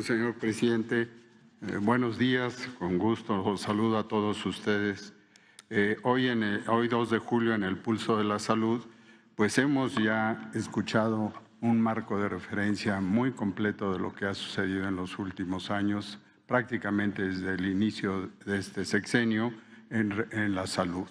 señor presidente. Eh, buenos días, con gusto saludo a todos ustedes. Eh, hoy, en hoy 2 de julio en el Pulso de la Salud, pues hemos ya escuchado un marco de referencia muy completo de lo que ha sucedido en los últimos años, prácticamente desde el inicio de este sexenio en, en la salud.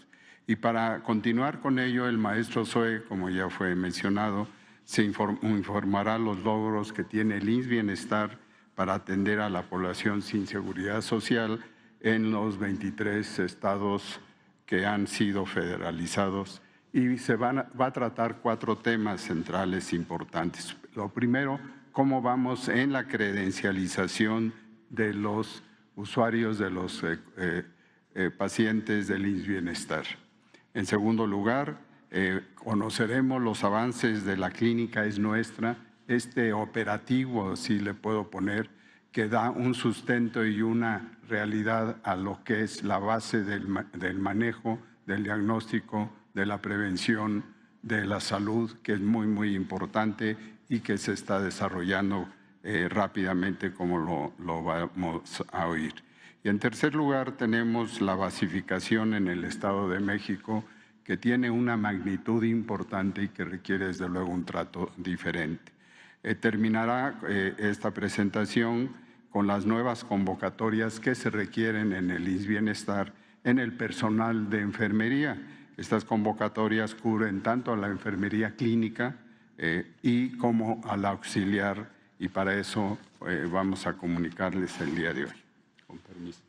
Y para continuar con ello, el maestro Zoe, como ya fue mencionado, se informará los logros que tiene el INS Bienestar para atender a la población sin seguridad social en los 23 estados que han sido federalizados y se van a, va a tratar cuatro temas centrales importantes. Lo primero, cómo vamos en la credencialización de los usuarios, de los eh, eh, pacientes del INS Bienestar. En segundo lugar, eh, conoceremos los avances de la clínica es nuestra este operativo, si le puedo poner, que da un sustento y una realidad a lo que es la base del, del manejo, del diagnóstico, de la prevención de la salud, que es muy, muy importante y que se está desarrollando eh, rápidamente como lo, lo, vamos a oír. Y en tercer lugar tenemos la basificación en el Estado de México, que tiene una magnitud importante y que requiere desde luego un trato diferente. Eh, terminará eh, esta presentación con las nuevas convocatorias que se requieren en el bienestar en el personal de enfermería. Estas convocatorias cubren tanto a la enfermería clínica eh, y como a la auxiliar y para eso vamos a comunicarles el día de hoy. Con permiso.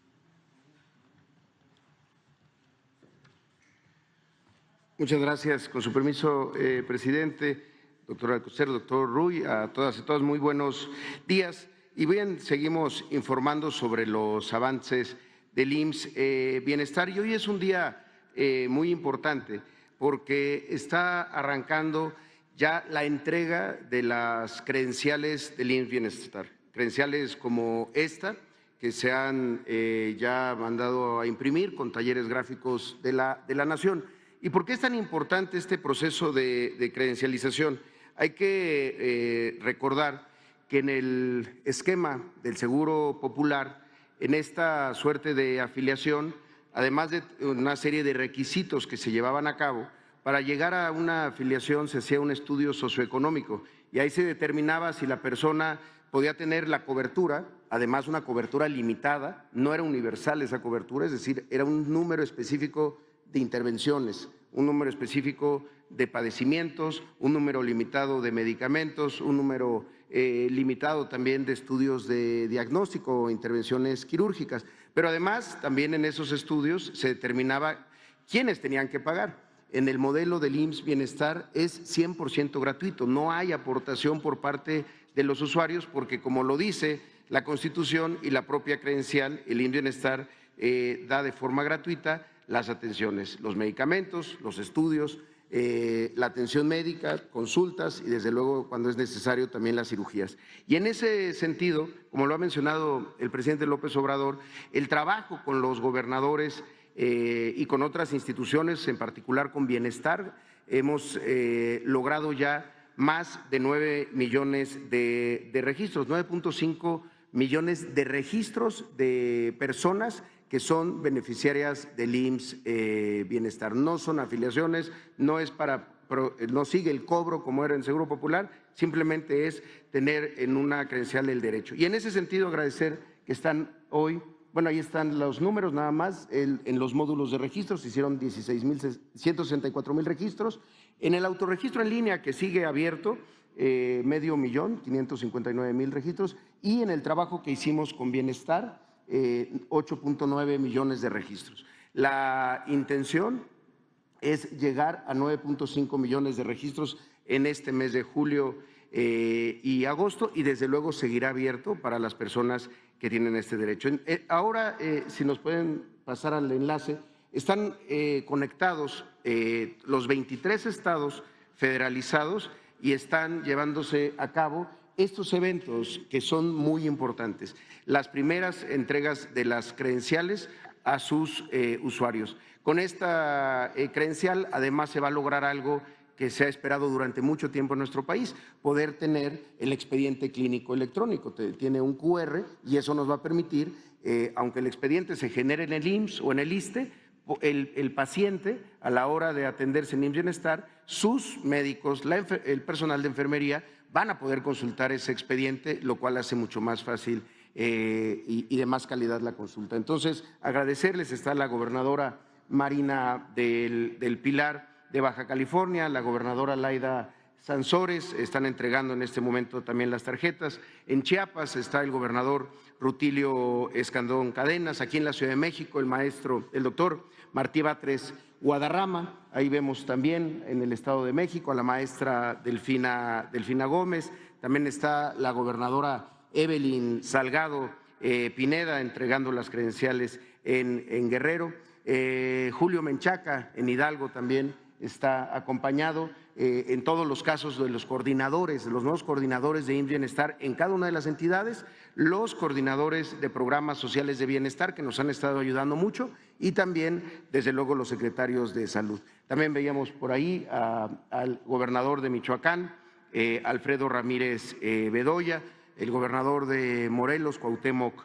Muchas gracias. Con su permiso, presidente doctor Alcocer, doctor Ruy, a todas y todos muy buenos días. Y bien, seguimos informando sobre los avances del IMSS eh, Bienestar. Y hoy es un día eh, muy importante porque está arrancando ya la entrega de las credenciales del IMSS Bienestar. Credenciales como esta, que se han eh, ya mandado a imprimir con talleres gráficos de la, de la nación. ¿Y por qué es tan importante este proceso de credencialización? Hay que eh, recordar que en el esquema del Seguro Popular, en esta suerte de afiliación, además de una serie de requisitos que se llevaban a cabo, para llegar a una afiliación se hacía un estudio socioeconómico y ahí se determinaba si la persona podía tener la cobertura, además una cobertura limitada, no era universal esa cobertura, es decir, era un número específico de intervenciones, un número específico de padecimientos, un número limitado de medicamentos, un número eh, limitado también de estudios de diagnóstico o intervenciones quirúrgicas. Pero además, también en esos estudios se determinaba quiénes tenían que pagar. En el modelo del IMSS Bienestar es 100% gratuito, no hay aportación por parte de los usuarios porque, como lo dice la Constitución y la propia credencial, el IMSS Bienestar eh, da de forma gratuita las atenciones, los medicamentos, los estudios, eh, la atención médica, consultas y desde luego cuando es necesario también las cirugías. Y en ese sentido, como lo ha mencionado el presidente López Obrador, el trabajo con los gobernadores eh, y con otras instituciones, en particular con Bienestar, hemos eh, logrado ya más de nueve millones de, de registros, 9.5 millones de registros de personas que son beneficiarias del IMSS eh, Bienestar. No son afiliaciones, no es para no sigue el cobro como era en Seguro Popular, simplemente es tener en una credencial el derecho. Y en ese sentido agradecer que están hoy, bueno, ahí están los números nada más, en los módulos de registros se hicieron 16 mil, 164 mil registros, en el autorregistro en línea que sigue abierto eh, medio millón, 559 mil registros, y en el trabajo que hicimos con Bienestar, 8.9 eh, millones de registros. La intención es llegar a 9.5 millones de registros en este mes de julio eh, y agosto y desde luego seguirá abierto para las personas que tienen este derecho. ahora, si nos pueden pasar al enlace, están conectados los 23 estados federalizados y están llevándose a cabo estos eventos que son muy importantes. Las primeras entregas de las credenciales a sus eh, usuarios. Con esta eh, credencial, además, se va a lograr algo que se ha esperado durante mucho tiempo en nuestro país, poder tener el expediente clínico electrónico. Tiene un QR y eso nos va a permitir, eh, aunque el expediente se genere en el IMSS o en el ISTE, el, paciente a la hora de atenderse en Bienestar, sus médicos, el personal de enfermería van a poder consultar ese expediente, lo cual hace mucho más fácil eh, y, de más calidad la consulta. Entonces, agradecerles, está la gobernadora Marina del, del Pilar de Baja California, la gobernadora Laida Sansores, están entregando en este momento también las tarjetas. En Chiapas está el gobernador Rutilio Escandón Cadenas, aquí en la Ciudad de México el maestro, el doctor Martí Batres Guadarrama, ahí vemos también en el Estado de México a la maestra Delfina, Gómez, también está la gobernadora Evelyn Salgado eh, Pineda entregando las credenciales en, Guerrero, eh, Julio Menchaca en Hidalgo también está acompañado eh, en todos los casos de los coordinadores, de los nuevos coordinadores de bienestar en cada una de las entidades, los coordinadores de programas sociales de bienestar que nos han estado ayudando mucho y también, desde luego, los secretarios de salud. También veíamos por ahí al gobernador de Michoacán, eh, Alfredo Ramírez eh, Bedoya, el gobernador de Morelos, Cuauhtémoc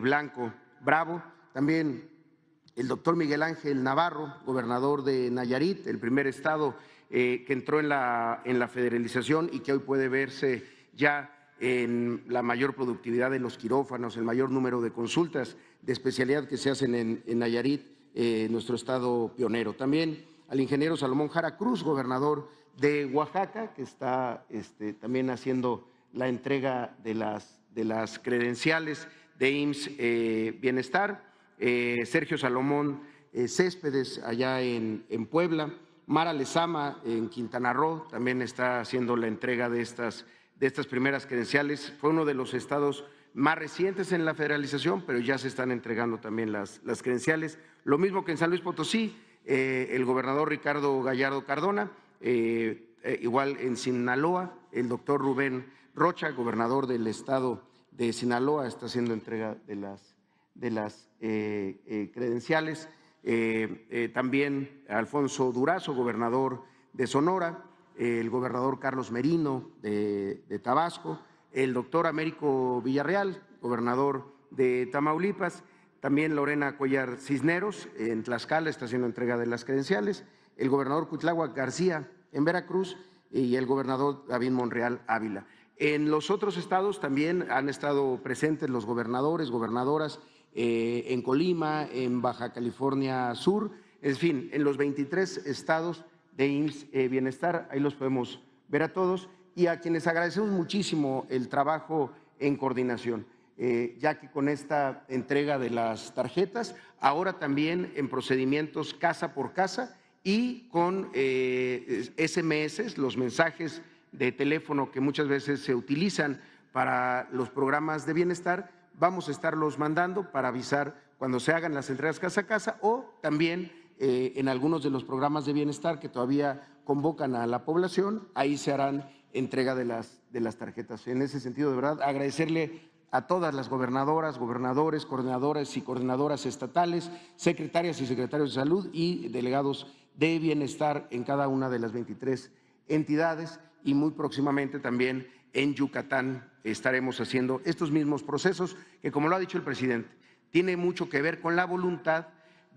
Blanco Bravo, también el doctor Miguel Ángel Navarro, gobernador de Nayarit, el primer estado eh, que entró en la, en la federalización y que hoy puede verse ya en la mayor productividad de los quirófanos, el mayor número de consultas de especialidad que se hacen en, Nayarit, eh, nuestro estado pionero. También al ingeniero Salomón Jara Cruz, gobernador de Oaxaca, que está este, también haciendo la entrega de las, de las credenciales de IMSS eh, Bienestar eh, Sergio Salomón eh, Céspedes allá en, Puebla, Mara Lezama en Quintana Roo también está haciendo la entrega de estas, de estas primeras credenciales. Fue uno de los estados más recientes en la federalización, pero ya se están entregando también las, credenciales. Lo mismo que en San Luis Potosí, eh, el gobernador Ricardo Gallardo Cardona, igual en Sinaloa, el doctor Rubén Rocha, gobernador del estado de Sinaloa, está haciendo entrega de las de las eh, eh, credenciales, eh, también Alfonso Durazo, gobernador de Sonora, el gobernador Carlos Merino de, Tabasco, el doctor Américo Villarreal, gobernador de Tamaulipas, también Lorena Collar Cisneros en Tlaxcala está haciendo entrega de las credenciales, el gobernador Cuitláhuac García en Veracruz y el gobernador David Monreal Ávila. En los otros estados también han estado presentes los gobernadores, gobernadoras eh, en Colima, en Baja California Sur, en fin, en los 23 estados de IMSS eh, Bienestar. Ahí los podemos ver a todos y a quienes agradecemos muchísimo el trabajo en coordinación. Eh, ya que con esta entrega de las tarjetas, ahora también en procedimientos casa por casa y con SMS, los mensajes de teléfono que muchas veces se utilizan para los programas de bienestar, vamos a estarlos mandando para avisar cuando se hagan las entregas casa a casa o también eh, en algunos de los programas de bienestar que todavía convocan a la población, ahí se harán entrega de las, de las tarjetas. En ese sentido, de verdad, agradecerle a todas las gobernadoras, gobernadores, coordinadoras y coordinadoras estatales, secretarias y secretarios de salud y delegados de bienestar en cada una de las 23 entidades y muy próximamente también en Yucatán estaremos haciendo estos mismos procesos que, como lo ha dicho el presidente, tiene mucho que ver con la voluntad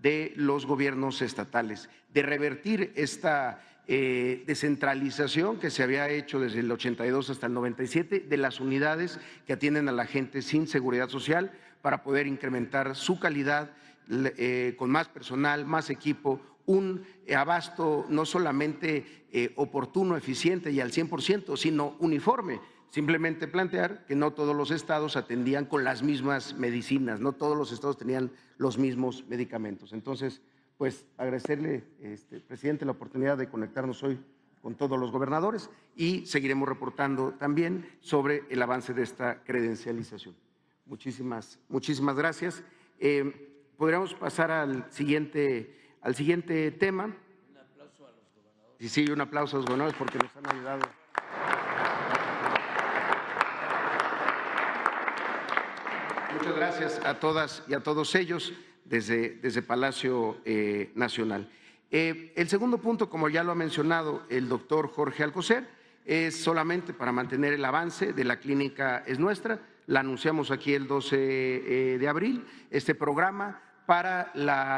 de los gobiernos estatales de revertir esta eh, descentralización que se había hecho desde el 82 hasta el 97 de las unidades que atienden a la gente sin seguridad social para poder incrementar su calidad eh, con más personal, más equipo, un abasto no solamente eh, oportuno, eficiente y al 100%, sino uniforme. Simplemente plantear que no todos los estados atendían con las mismas medicinas, no todos los estados tenían los mismos medicamentos. Entonces, pues agradecerle, este, presidente, la oportunidad de conectarnos hoy con todos los gobernadores y seguiremos reportando también sobre el avance de esta credencialización. Muchísimas, muchísimas gracias. Eh, podríamos pasar al siguiente al siguiente tema. Un aplauso a los gobernadores. Sí, sí, un aplauso a los gobernadores porque nos han ayudado. Muchas gracias a todas y a todos ellos desde, desde Palacio eh, Nacional. Eh, el segundo punto, como ya lo ha mencionado el doctor Jorge Alcocer, es solamente para mantener el avance de la clínica es nuestra. La anunciamos aquí el 12 eh, de abril. Este programa para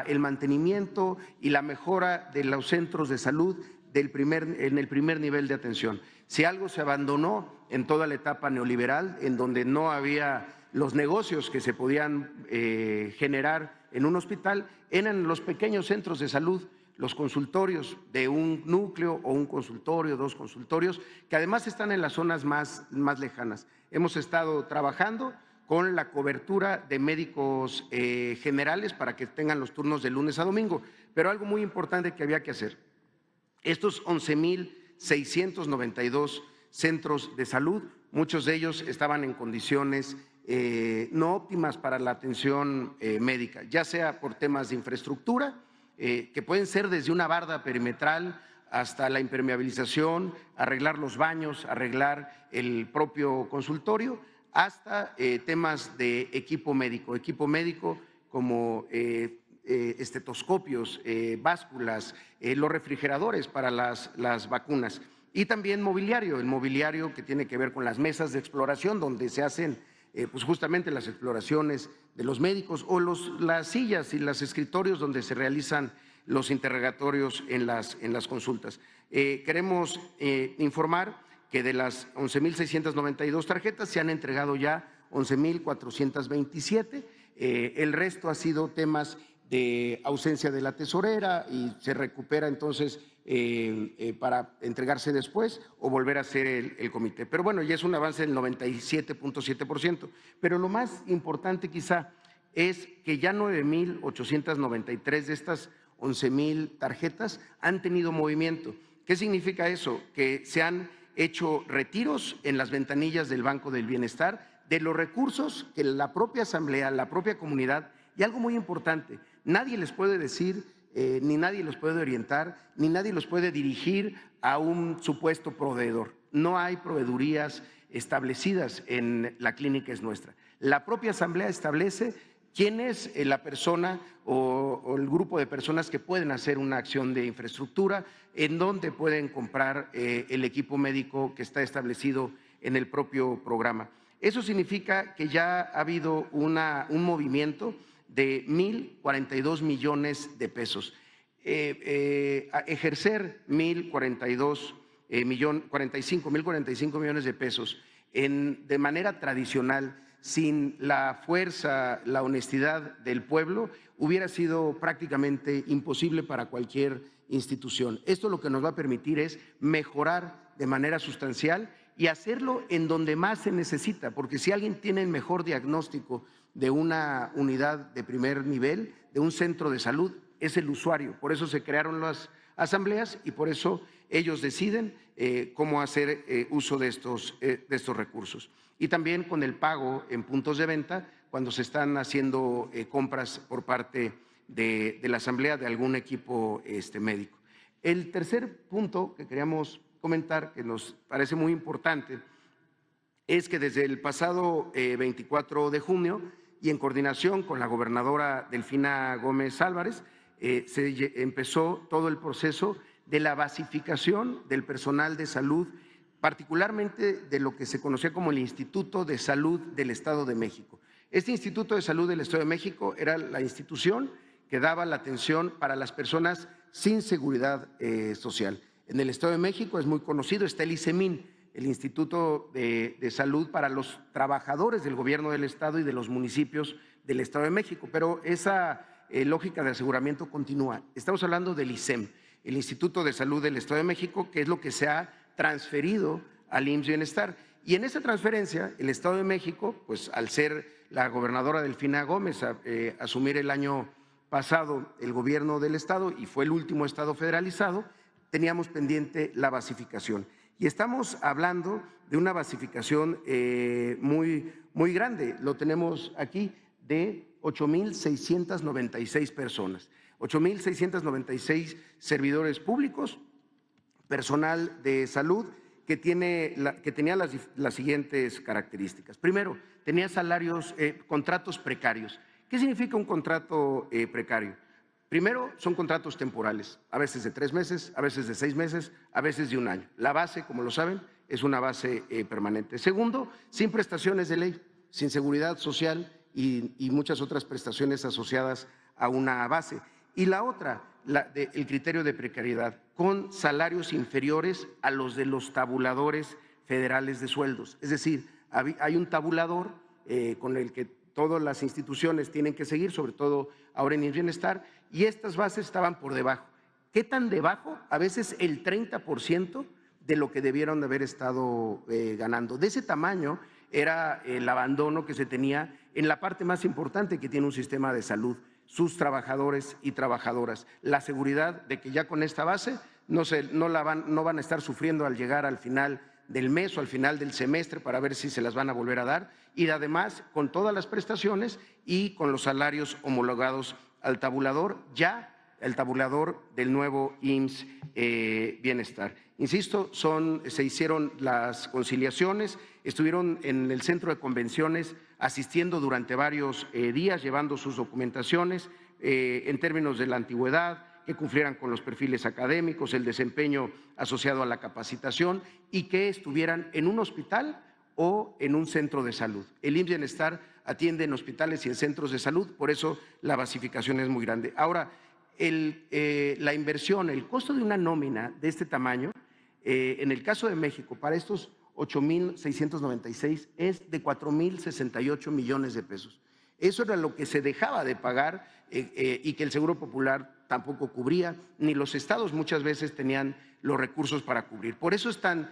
el mantenimiento y la mejora de los centros de salud en el primer nivel de atención. Si algo se abandonó en toda la etapa neoliberal, en donde no había los negocios que se podían eh, generar en un hospital, eran los pequeños centros de salud los consultorios de un núcleo o un consultorio, dos consultorios, que además están en las zonas más lejanas. Hemos estado trabajando con la cobertura de médicos eh, generales para que tengan los turnos de lunes a domingo. Pero algo muy importante que había que hacer, estos 11.692 centros de salud, muchos de ellos estaban en condiciones eh, no óptimas para la atención eh, médica, ya sea por temas de infraestructura, que pueden ser desde una barda perimetral hasta la impermeabilización, arreglar los baños, arreglar el propio consultorio hasta eh, temas de equipo médico, equipo médico como eh, eh, estetoscopios, básculas, los refrigeradores para las, vacunas y también mobiliario, el mobiliario que tiene que ver con las mesas de exploración donde se hacen pues justamente las exploraciones de los médicos o las sillas y los escritorios donde se realizan los interrogatorios en las, consultas. queremos informar que de las 11.692 tarjetas se han entregado ya 11.427. Eh, el resto ha sido temas de ausencia de la tesorera y se recupera entonces eh, eh, para entregarse después o volver a ser el, el, comité. Pero bueno, ya es un avance del 97.7%. Pero lo más importante quizá es que ya 9.893 de estas 11.000 tarjetas han tenido movimiento. ¿Qué significa eso? Que se han hecho retiros en las ventanillas del Banco del Bienestar de los recursos que la propia Asamblea, la propia comunidad, y algo muy importante, nadie les puede decir, eh, ni nadie los puede orientar, ni nadie los puede dirigir a un supuesto proveedor. No hay proveedurías establecidas en la clínica es nuestra. La propia Asamblea establece quién es eh, la persona o, el grupo de personas que pueden hacer una acción de infraestructura, en dónde pueden comprar eh, el equipo médico que está establecido en el propio programa. Eso significa que ya ha habido un movimiento de 1.042 millones de pesos. Eh, ejercer 1.042 millones de pesos de manera tradicional sin la fuerza, la honestidad del pueblo, hubiera sido prácticamente imposible para cualquier institución. Esto lo que nos va a permitir es mejorar de manera sustancial y hacerlo en donde más se necesita, porque si alguien tiene el mejor diagnóstico de una unidad de primer nivel, de un centro de salud, es el usuario. Por eso se crearon las asambleas y por eso ellos deciden eh, cómo hacer eh, uso eh, de estos, recursos. Y también con el pago en puntos de venta, cuando se están haciendo compras por parte de, de, la Asamblea de algún equipo este, médico. El tercer punto que queríamos comentar, que nos parece muy importante, es que desde el pasado 24 de junio y en coordinación con la gobernadora Delfina Gómez Álvarez, se empezó todo el proceso de la basificación del personal de salud, particularmente de lo que se conocía como el Instituto de Salud del Estado de México. Este Instituto de Salud del Estado de México era la institución que daba la atención para las personas sin seguridad eh, social. En el Estado de México es muy conocido, está el ICEMIN, el Instituto de, Salud para los trabajadores del gobierno del Estado y de los municipios del Estado de México, pero esa eh, lógica de aseguramiento continúa. Estamos hablando del ICEM el Instituto de Salud del Estado de México, que es lo que se ha transferido al IMSS Bienestar. Y en esa transferencia, el Estado de México, pues al ser la gobernadora Delfina Gómez, a, eh, asumir el año pasado el gobierno del Estado y fue el último Estado federalizado, teníamos pendiente la basificación. Y estamos hablando de una basificación eh, muy, muy grande. Lo tenemos aquí de 8.696 personas, 8.696 servidores públicos, personal de salud que, tiene que tenía las, las, siguientes características. Primero, tenía salarios, eh, contratos precarios. ¿Qué significa un contrato eh, precario? Primero, son contratos temporales, a veces de tres meses, a veces de seis meses, a veces de un año. La base, como lo saben, es una base eh, permanente. Segundo, sin prestaciones de ley, sin seguridad social y, muchas otras prestaciones asociadas a una base. Y la otra, el criterio de precariedad, con salarios inferiores a los de los tabuladores federales de sueldos. Es decir, hay un tabulador eh, con el que todas las instituciones tienen que seguir, sobre todo ahora en el bienestar, y estas bases estaban por debajo. ¿Qué tan debajo? A veces el 30% de lo que debieron de haber estado eh, ganando. De ese tamaño era el abandono que se tenía en la parte más importante que tiene un sistema de salud, sus trabajadores y trabajadoras, la seguridad de que ya con esta base no, se, no, la van, no van a estar sufriendo al llegar al final del mes o al final del semestre para ver si se las van a volver a dar y además con todas las prestaciones y con los salarios homologados al tabulador ya el tabulador del nuevo IMSS eh, Bienestar. Insisto, son, se hicieron las conciliaciones, estuvieron en el centro de convenciones asistiendo durante varios eh, días, llevando sus documentaciones eh, en términos de la antigüedad, que cumplieran con los perfiles académicos, el desempeño asociado a la capacitación y que estuvieran en un hospital o en un centro de salud. El IMSS Bienestar atiende en hospitales y en centros de salud, por eso la basificación es muy grande. Ahora, eh, la inversión, el costo de una nómina de este tamaño, eh, en el caso de México, para estos 8.696 es de 4.068 millones de pesos. Eso era lo que se dejaba de pagar eh, y que el Seguro Popular tampoco cubría, ni los estados muchas veces tenían los recursos para cubrir. Por eso es tan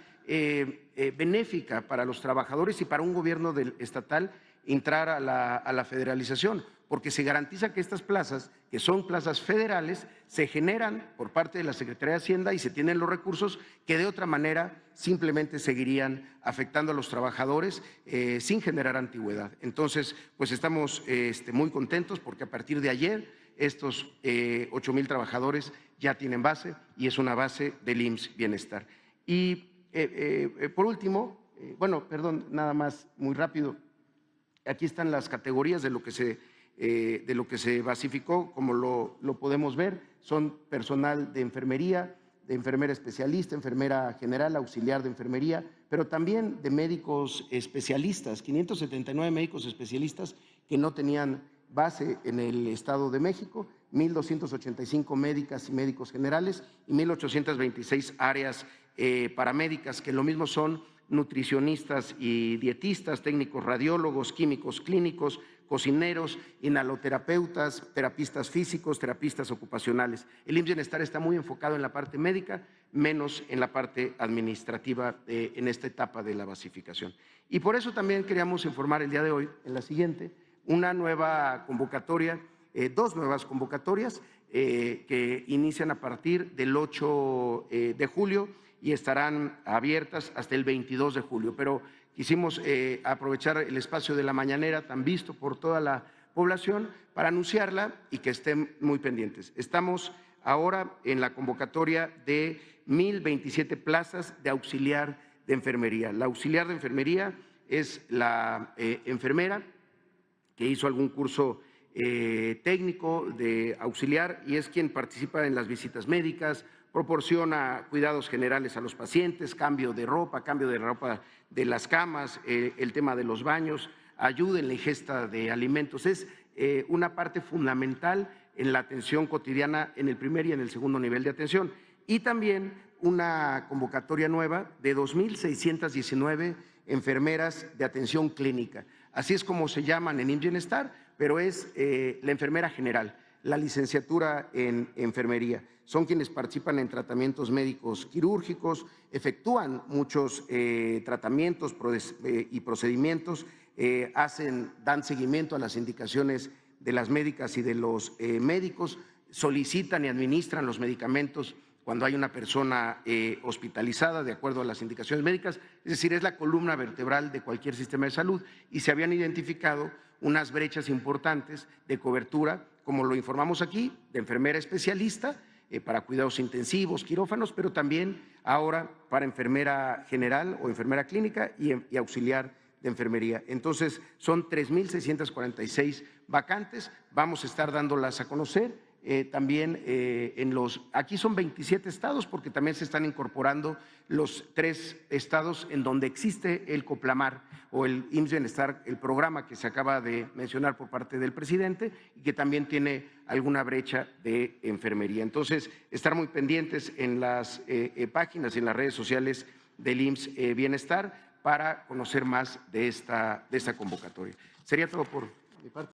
benéfica para los trabajadores y para un gobierno estatal entrar a la, federalización, porque se garantiza que estas plazas, que son plazas federales, se generan por parte de la Secretaría de Hacienda y se tienen los recursos que de otra manera simplemente seguirían afectando a los trabajadores eh, sin generar antigüedad. Entonces, pues estamos este, muy contentos porque a partir de ayer estos eh, ocho mil trabajadores ya tienen base y es una base del IMSS Bienestar. Y eh, por último, bueno, perdón, nada más muy rápido, Aquí están las categorías de lo que se, eh, basificó, como lo, podemos ver. Son personal de enfermería, de enfermera especialista, enfermera general, auxiliar de enfermería, pero también de médicos especialistas, 579 médicos especialistas que no tenían base en el Estado de México, 1.285 médicas y médicos generales y 1.826 áreas eh, paramédicas, que lo mismo son nutricionistas y dietistas, técnicos radiólogos, químicos clínicos, cocineros, inhaloterapeutas, terapistas físicos, terapistas ocupacionales. El IMSS Bienestar está muy enfocado en la parte médica, menos en la parte administrativa eh, en esta etapa de la basificación. Y por eso también queríamos informar el día de hoy, en la siguiente, una nueva convocatoria, eh, dos nuevas convocatorias eh, que inician a partir del 8 de julio y estarán abiertas hasta el 22 de julio. Pero quisimos eh, aprovechar el espacio de la mañanera tan visto por toda la población para anunciarla y que estén muy pendientes. Estamos ahora en la convocatoria de 1.027 plazas de auxiliar de enfermería. La auxiliar de enfermería es la eh, enfermera que hizo algún curso eh, técnico de auxiliar y es quien participa en las visitas médicas proporciona cuidados generales a los pacientes, cambio de ropa, cambio de ropa de las camas, eh, el tema de los baños, ayuda en la ingesta de alimentos. Es eh, una parte fundamental en la atención cotidiana en el primer y en el segundo nivel de atención. Y también una convocatoria nueva de 2.619 enfermeras de atención clínica. Así es como se llaman en Star, pero es eh, la enfermera general la licenciatura en enfermería. Son quienes participan en tratamientos médicos quirúrgicos, efectúan muchos eh, tratamientos eh, y procedimientos, eh, hacen, dan seguimiento a las indicaciones de las médicas y de los médicos, solicitan y administran los medicamentos cuando hay una persona hospitalizada de acuerdo a las indicaciones médicas, es decir, es la columna vertebral de cualquier sistema de salud y se habían identificado unas brechas importantes de cobertura como lo informamos aquí, de enfermera especialista eh, para cuidados intensivos, quirófanos, pero también ahora para enfermera general o enfermera clínica y, y auxiliar de enfermería. Entonces, son 3.646 vacantes, vamos a estar dándolas a conocer eh, también eh, en los, aquí son 27 estados porque también se están incorporando los tres estados en donde existe el Coplamar o el IMSS Bienestar, el programa que se acaba de mencionar por parte del presidente y que también tiene alguna brecha de enfermería. Entonces, estar muy pendientes en las eh, páginas páginas, en las redes sociales del IMSS Bienestar para conocer más de esta, de esta convocatoria. Sería todo por mi parte.